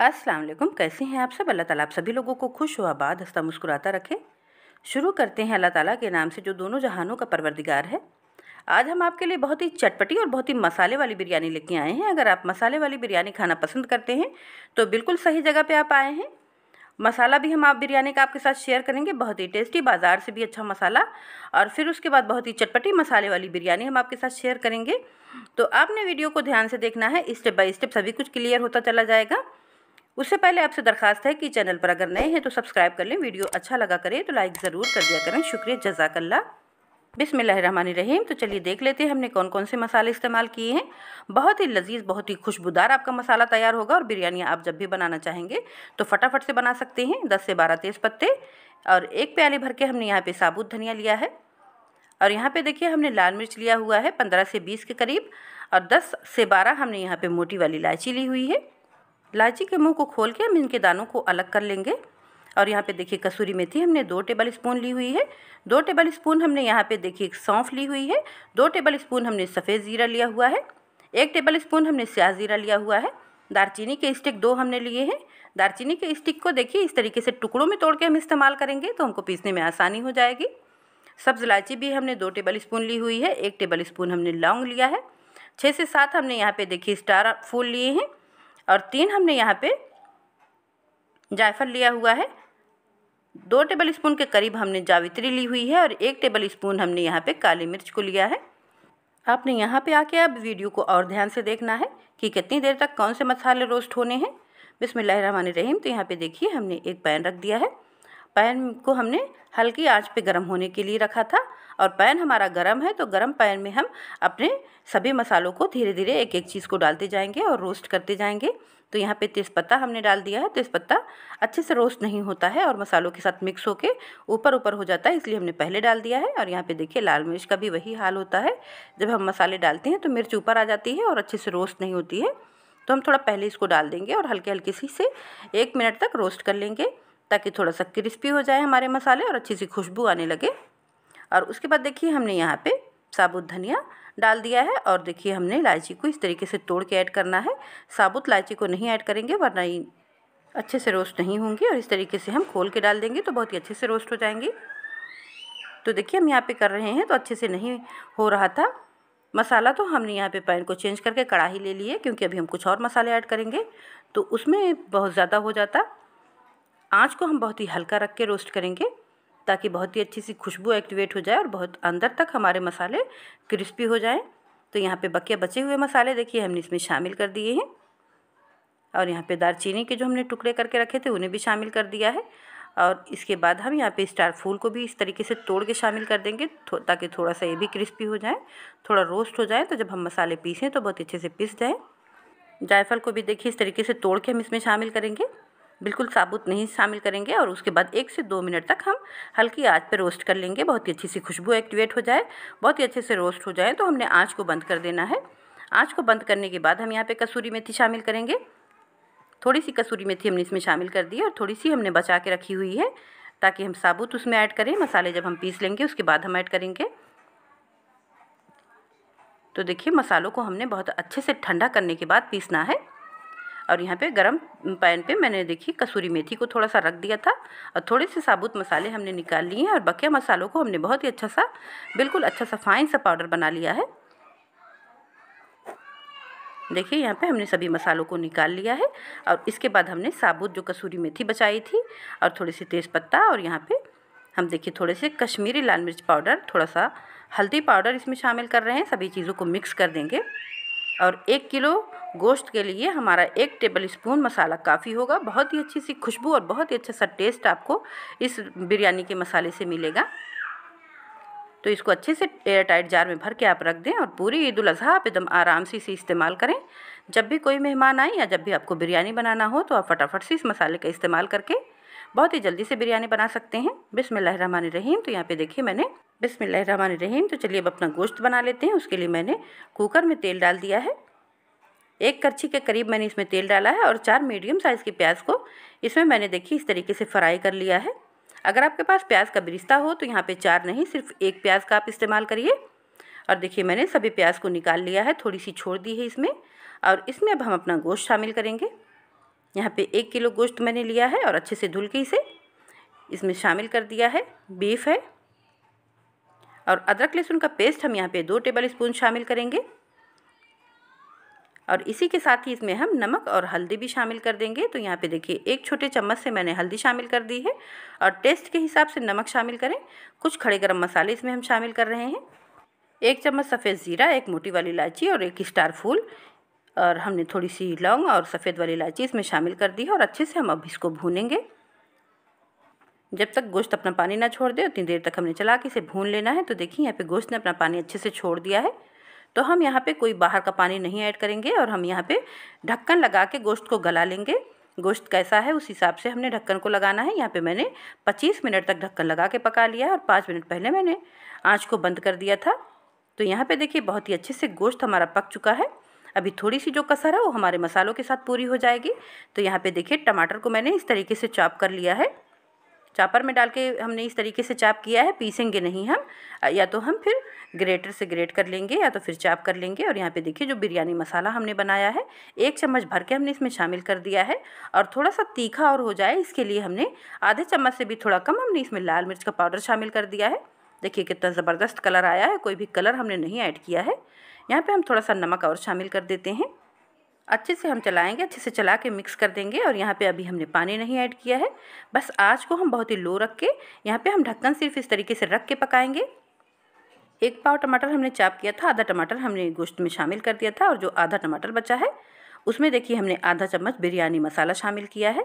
अस्सलाम वालेकुम कैसे हैं आप सब अल्लाह ताला आप सभी लोगों को खुश हो आबाद हंसता मुस्कुराता रखें शुरू करते हैं अल्लाह ताला के नाम से जो दोनों जहानों का परवरदिगार है आज हम आपके लिए बहुत ही चटपटी और बहुत ही मसाले वाली बिरयानी लेके आए हैं अगर आप मसाले वाली बिरयानी खाना पसंद करते हैं तो बिल्कुल सही जगह पर आप आए हैं मसाला भी हम आप बिरयानी का आपके साथ शेयर करेंगे बहुत ही टेस्टी बाज़ार से भी अच्छा मसाला और फिर उसके बाद बहुत ही चटपटी मसाले वाली बिरयानी हम आपके साथ शेयर करेंगे तो आपने वीडियो को ध्यान से देखना है स्टेप बाय स्टेप सभी कुछ क्लियर होता चला जाएगा उससे पहले आपसे दरखास्त है कि चैनल पर अगर नए हैं तो सब्सक्राइब कर लें वीडियो अच्छा लगा करें तो लाइक ज़रूर कर दिया करें शुक्रिया जजाकल्ला रहीम तो चलिए देख लेते हैं हमने कौन कौन से मसाले इस्तेमाल किए हैं बहुत ही लजीज बहुत ही खुशबूदार आपका मसाला तैयार होगा और बिरयानी आप जब भी बनाना चाहेंगे तो फटाफट से बना सकते हैं दस से बारह तेज़ पत्ते और एक प्याले भर के हमने यहाँ पे साबुत धनिया लिया है और यहाँ पे देखिए हमने लाल मिर्च लिया हुआ है पंद्रह से बीस के करीब और दस से बारह हमने यहाँ पर मोटी वाली इलायची ली हुई है इलायची के मुंह को खोल के हम इनके दानों को अलग कर लेंगे और यहाँ पे देखिए कसूरी मेथी हमने दो टेबल स्पून ली हुई है दो टेबल स्पून हमने यहाँ पे देखिए सौंफ ली हुई है दो टेबल स्पून हमने सफ़ेद ज़ीरा लिया हुआ है एक टेबल स्पून हमने स्याह ज़ीरा लिया हुआ है दारचीनी के स्टिक दो हमने लिए हैं दारचीनी के स्टिक को देखिए इस तरीके से टुकड़ों में तोड़ के हम इस्तेमाल करेंगे तो हमको पीसने में आसानी हो जाएगी सब्ज़ इलायची भी हमने दो टेबल स्पून ली हुई है एक टेबल स्पून हमने लौंग लिया है छः से सात हमने यहाँ पे देखिए स्टार फूल लिए हैं और तीन हमने यहाँ पे जायफल लिया हुआ है दो टेबल स्पून के करीब हमने जावित्री ली हुई है और एक टेबल स्पून हमने यहाँ पे काली मिर्च को लिया है आपने यहाँ पे आके अब वीडियो को और ध्यान से देखना है कि कितनी देर तक कौन से मसाले रोस्ट होने हैं बिसमिल्ल रहीम तो यहाँ पे देखिए हमने एक पैन रख दिया है पैन को हमने हल्की आंच पे गर्म होने के लिए रखा था और पैन हमारा गर्म है तो गर्म पैन में हम अपने सभी मसालों को धीरे धीरे एक एक चीज़ को डालते जाएंगे और रोस्ट करते जाएंगे तो यहाँ पे तेज़पत्ता हमने डाल दिया है तेज़पत्ता अच्छे से रोस्ट नहीं होता है और मसालों के साथ मिक्स होकर ऊपर ऊपर हो जाता है इसलिए हमने पहले डाल दिया है और यहाँ पे देखिए लाल मिर्च का भी वही हाल होता है जब हम मसाले डालते हैं तो मिर्च ऊपर आ जाती है और अच्छे से रोस्ट नहीं होती है तो हम थोड़ा पहले इसको डाल देंगे और हल्के हल्के सी से एक मिनट तक रोस्ट कर लेंगे ताकि थोड़ा सा क्रिस्पी हो जाए हमारे मसाले और अच्छी सी खुशबू आने लगे और उसके बाद देखिए हमने यहाँ पे साबुत धनिया डाल दिया है और देखिए हमने इलायची को इस तरीके से तोड़ के ऐड करना है साबुत इलायची को नहीं ऐड करेंगे वरना ही अच्छे से रोस्ट नहीं होंगी और इस तरीके से हम खोल के डाल देंगे तो बहुत ही अच्छे से रोस्ट हो जाएंगी तो देखिए हम यहाँ पर कर रहे हैं तो अच्छे से नहीं हो रहा था मसाला तो हमने यहाँ पे पैन को चेंज करके कढ़ाई ले ली है क्योंकि अभी हम कुछ और मसाले ऐड करेंगे तो उसमें बहुत ज़्यादा हो जाता आँच को हम बहुत ही हल्का रख के रोस्ट करेंगे ताकि बहुत ही अच्छी सी खुशबू एक्टिवेट हो जाए और बहुत अंदर तक हमारे मसाले क्रिस्पी हो जाएं तो यहाँ पे बकिया बचे हुए मसाले देखिए हमने इसमें शामिल कर दिए हैं और यहाँ पे चीनी के जो हमने टुकड़े करके रखे थे उन्हें भी शामिल कर दिया है और इसके बाद हम यहाँ पे स्टार फूल को भी इस तरीके से तोड़ के शामिल कर देंगे थो, ताकि थोड़ा सा ये भी क्रिस्पी हो जाए थोड़ा रोस्ट हो जाए तो जब हम मसाले पीसें तो बहुत अच्छे से पीस जाएँ जायफल को भी देखिए इस तरीके से तोड़ के हम इसमें शामिल करेंगे बिल्कुल साबुत नहीं शामिल करेंगे और उसके बाद एक से दो मिनट तक हम हल्की आँच पर रोस्ट कर लेंगे बहुत ही अच्छी सी खुशबू एक्टिवेट हो जाए बहुत ही अच्छे से रोस्ट हो जाए तो हमने आँच को बंद कर देना है आँच को बंद करने के बाद हम यहाँ पर कसूरी मेथी शामिल करेंगे थोड़ी सी कसूरी मेथी हमने इसमें शामिल कर दी और थोड़ी सी हमने बचा के रखी हुई है ताकि हम साबुत उसमें ऐड करें मसाले जब हम पीस लेंगे उसके बाद हम ऐड करेंगे तो देखिए मसालों को हमने बहुत अच्छे से ठंडा करने के बाद पीसना है और यहाँ पे गरम पैन पे मैंने देखी कसूरी मेथी को थोड़ा सा रख दिया था और थोड़े से साबुत मसाले हमने निकाल लिए हैं और बकिया मसालों को हमने बहुत ही अच्छा सा बिल्कुल अच्छा सा फाइन सा पाउडर बना लिया है देखिए यहाँ पे हमने सभी मसालों को निकाल लिया है और इसके बाद हमने साबुत जो कसूरी मेथी बचाई थी और थोड़ी सी तेज़पत्ता और यहाँ पे हम देखिए थोड़े से कश्मीरी लाल मिर्च पाउडर थोड़ा सा हल्दी पाउडर इसमें शामिल कर रहे हैं सभी चीज़ों को मिक्स कर देंगे और एक किलो गोश्त के लिए हमारा एक टेबल स्पून मसाला काफ़ी होगा बहुत ही अच्छी सी खुशबू और बहुत ही अच्छा सा टेस्ट आपको इस बिरयानी के मसाले से मिलेगा तो इसको अच्छे से एयर टाइट जार में भर के आप रख दें और पूरी ईद उल आप एकदम आराम से इसे इस्तेमाल करें जब भी कोई मेहमान आए या जब भी आपको बिरयानी बनाना हो तो आप फटाफट से इस मसाले का इस्तेमाल करके बहुत ही जल्दी से बिरयानी बना सकते हैं बिसम रहीम तो यहाँ पे देखिए मैंने रहीम तो चलिए अब अपना गोश्त बना लेते हैं उसके लिए मैंने कुकर में तेल डाल दिया है एक करछी के करीब मैंने इसमें तेल डाला है और चार मीडियम साइज़ की प्याज को इसमें मैंने देखिए इस तरीके से फ्राई कर लिया है अगर आपके पास प्याज का बिरिस्ता हो तो यहाँ पे चार नहीं सिर्फ एक प्याज का आप इस्तेमाल करिए और देखिए मैंने सभी प्याज को निकाल लिया है थोड़ी सी छोड़ दी है इसमें और इसमें अब हम अपना गोश्त शामिल करेंगे यहाँ पर एक किलो गोश्त मैंने लिया है और अच्छे से धुल के इसे इसमें शामिल कर दिया है बीफ है और अदरक लहसुन का पेस्ट हम यहाँ पे दो टेबल स्पून शामिल करेंगे और इसी के साथ ही इसमें हम नमक और हल्दी भी शामिल कर देंगे तो यहाँ पे देखिए एक छोटे चम्मच से मैंने हल्दी शामिल कर दी है और टेस्ट के हिसाब से नमक शामिल करें कुछ खड़े गर्म मसाले इसमें हम शामिल कर रहे हैं एक चम्मच सफ़ेद ज़ीरा एक मोटी वाली इलायची और एक स्टार फूल और हमने थोड़ी सी लौंग और सफ़ेद वाली इलायची इसमें शामिल कर दी है और अच्छे से हम अब इसको भूनेंगे जब तक गोश्त अपना पानी ना छोड़ दे उतनी देर तक हमने चला के इसे भून लेना है तो देखिए यहाँ पे गोश्त ने अपना पानी अच्छे से छोड़ दिया है तो हम यहाँ पे कोई बाहर का पानी नहीं ऐड करेंगे और हम यहाँ पे ढक्कन लगा के गोश्त को गला लेंगे गोश्त कैसा है उस हिसाब से हमने ढक्कन को लगाना है यहाँ पे मैंने 25 मिनट तक ढक्कन लगा के पका लिया और पाँच मिनट पहले मैंने आँच को बंद कर दिया था तो यहाँ पे देखिए बहुत ही अच्छे से गोश्त हमारा पक चुका है अभी थोड़ी सी जो कसर है वो हमारे मसालों के साथ पूरी हो जाएगी तो यहाँ पे देखिए टमाटर को मैंने इस तरीके से चॉप कर लिया है चापर में डाल के हमने इस तरीके से चाप किया है पीसेंगे नहीं हम या तो हम फिर ग्रेटर से ग्रेट कर लेंगे या तो फिर चाप कर लेंगे और यहाँ पे देखिए जो बिरयानी मसाला हमने बनाया है एक चम्मच भर के हमने इसमें शामिल कर दिया है और थोड़ा सा तीखा और हो जाए इसके लिए हमने आधे चम्मच से भी थोड़ा कम हमने इसमें लाल मिर्च का पाउडर शामिल कर दिया है देखिए कितना ज़बरदस्त कलर आया है कोई भी कलर हमने नहीं ऐड किया है यहाँ पर हम थोड़ा सा नमक और शामिल कर देते हैं अच्छे से हम चलाएंगे अच्छे से चला के मिक्स कर देंगे और यहाँ पे अभी हमने पानी नहीं ऐड किया है बस आज को हम बहुत ही लो रख के यहाँ पे हम ढक्कन सिर्फ इस तरीके से रख के पकाएंगे एक पाव टमाटर हमने चाप किया था आधा टमाटर हमने गोश्त में शामिल कर दिया था और जो आधा टमाटर बचा है उसमें देखिए हमने आधा चम्मच बिरयानी मसाला शामिल किया है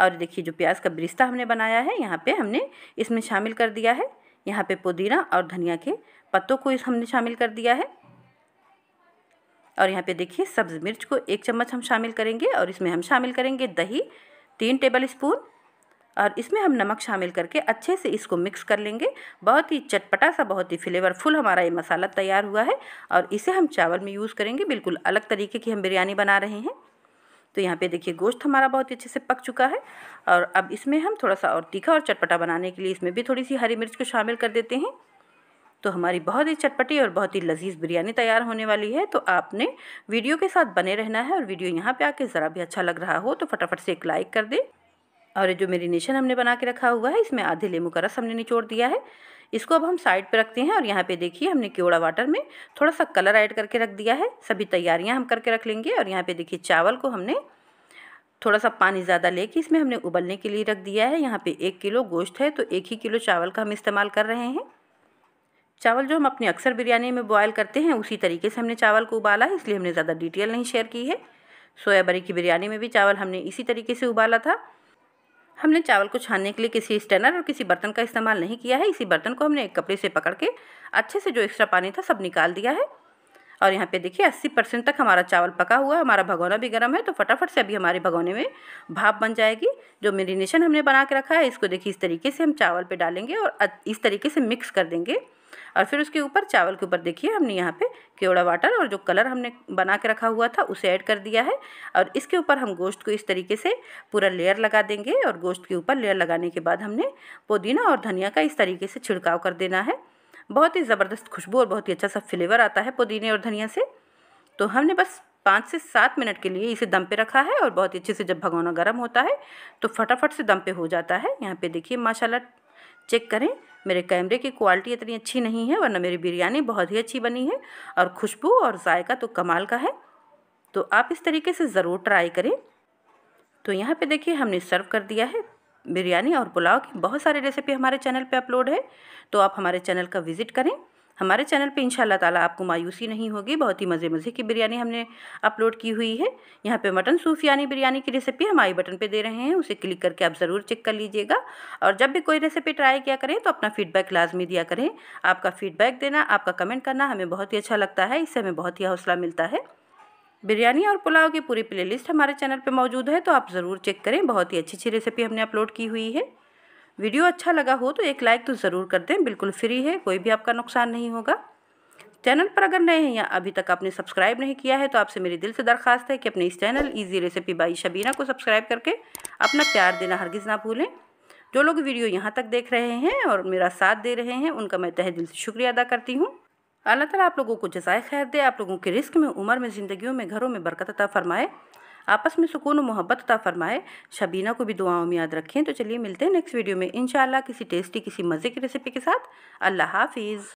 और देखिए जो प्याज का बिरिस्ता हमने बनाया है यहाँ पर हमने इसमें शामिल कर दिया है यहाँ पर पुदीना और धनिया के पत्तों को इस हमने शामिल कर दिया है और यहाँ पे देखिए सब्ज़ मिर्च को एक चम्मच हम शामिल करेंगे और इसमें हम शामिल करेंगे दही तीन टेबल स्पून और इसमें हम नमक शामिल करके अच्छे से इसको मिक्स कर लेंगे बहुत ही चटपटा सा बहुत ही फ्लेवरफुल हमारा ये मसाला तैयार हुआ है और इसे हम चावल में यूज़ करेंगे बिल्कुल अलग तरीके की हम बिरयानी बना रहे हैं तो यहाँ पे देखिए गोश्त हमारा बहुत ही अच्छे से पक चुका है और अब इसमें हम थोड़ा सा और तीखा और चटपटा बनाने के लिए इसमें भी थोड़ी सी हरी मिर्च को शामिल कर देते हैं तो हमारी बहुत ही चटपटी और बहुत ही लजीज बिरयानी तैयार होने वाली है तो आपने वीडियो के साथ बने रहना है और वीडियो यहाँ पे आके ज़रा भी अच्छा लग रहा हो तो फटाफट से एक लाइक कर दें और जो मेरीनेशन हमने बना के रखा हुआ है इसमें आधे लेमू का रस हमने निचोड़ दिया है इसको अब हम साइड पर रखते हैं और यहाँ पे देखिए हमने केवड़ा वाटर में थोड़ा सा कलर ऐड करके रख दिया है सभी तैयारियाँ हम करके रख लेंगे और यहाँ पे देखिए चावल को हमने थोड़ा सा पानी ज़्यादा लेके इसमें हमने उबलने के लिए रख दिया है यहाँ पे एक किलो गोश्त है तो एक ही किलो चावल का हम इस्तेमाल कर रहे हैं चावल जो हम अपने अक्सर बिरयानी में बॉयल करते हैं उसी तरीके से हमने चावल को उबाला है इसलिए हमने ज़्यादा डिटेल नहीं शेयर की है सोयाबरी की बिरयानी में भी चावल हमने इसी तरीके से उबाला था हमने चावल को छानने के लिए किसी स्टेनर और किसी बर्तन का इस्तेमाल नहीं किया है इसी बर्तन को हमने एक कपड़े से पकड़ के अच्छे से जो एक्स्ट्रा पानी था सब निकाल दिया है और यहाँ पे देखिए 80 परसेंट तक हमारा चावल पका हुआ हमारा भगोना भी गर्म है तो फटाफट से अभी हमारे भगोने में भाप बन जाएगी जो मेरीनेशन हमने बना के रखा है इसको देखिए इस तरीके से हम चावल पर डालेंगे और इस तरीके से मिक्स कर देंगे और फिर उसके ऊपर चावल के ऊपर देखिए हमने यहाँ पे केवड़ा वाटर और जो कलर हमने बना के रखा हुआ था उसे ऐड कर दिया है और इसके ऊपर हम गोश्त को इस तरीके से पूरा लेयर लगा देंगे और गोश्त के ऊपर लेयर लगाने के बाद हमने पुदीना और धनिया का इस तरीके से छिड़काव कर देना है बहुत ही ज़बरदस्त खुशबू और बहुत ही अच्छा सा फ्लेवर आता है पुदीने और धनिया से तो हमने बस पाँच से सात मिनट के लिए इसे दम पे रखा है और बहुत ही अच्छे से जब भगवाना गर्म होता है तो फटाफट से दम पे हो जाता है यहाँ पे देखिए माशाल्लाह चेक करें मेरे कैमरे की क्वालिटी इतनी अच्छी नहीं है वरना मेरी बिरयानी बहुत ही अच्छी बनी है और खुशबू और जायका तो कमाल का है तो आप इस तरीके से ज़रूर ट्राई करें तो यहाँ पे देखिए हमने सर्व कर दिया है बिरयानी और पुलाव की बहुत सारी रेसिपी हमारे चैनल पे अपलोड है तो आप हमारे चैनल का विज़िट करें हमारे चैनल पे इंशाल्लाह ताला आपको मायूसी नहीं होगी बहुत ही मज़े मज़े की बिरयानी हमने अपलोड की हुई है यहाँ पे मटन सूफियानी बिरयानी की रेसिपी हम आई बटन पे दे रहे हैं उसे क्लिक करके आप ज़रूर चेक कर लीजिएगा और जब भी कोई रेसिपी ट्राई किया करें तो अपना फीडबैक लाजमी दिया करें आपका फीडबैक देना आपका कमेंट करना हमें बहुत ही अच्छा लगता है इससे हमें बहुत ही हौसला मिलता है बिरयानी और पुलाव की पूरी लिस्ट हमारे चैनल पर मौजूद है तो आप ज़रूर चेक करें बहुत ही अच्छी अच्छी रेसिपी हमने अपलोड की हुई है वीडियो अच्छा लगा हो तो एक लाइक तो ज़रूर कर दें बिल्कुल फ्री है कोई भी आपका नुकसान नहीं होगा चैनल पर अगर नए हैं या अभी तक आपने सब्सक्राइब नहीं किया है तो आपसे मेरी दिल से दरखास्त है कि अपने इस channel easy recipe by Shabina को सब्सक्राइब करके अपना प्यार देना हरगिज़ ना भूलें जो लोग वीडियो यहाँ तक देख रहे हैं और मेरा साथ दे रहे हैं उनका मैं तहे दिल से शुक्रिया अदा करती हूँ अल्लाह तला आप लोगों को जजाय खैर दे आप लोगों के रिस्क में उम्र में ज़िंदगी में घरों में बरकत अता फरमाए आपस में सुकून और मोहब्बत अता फ़रमाए शबीना को भी दुआओं में याद रखें तो चलिए मिलते हैं नेक्स्ट वीडियो में इनशाला किसी टेस्टी किसी मज़े की रेसिपी के साथ अल्लाह हाफिज़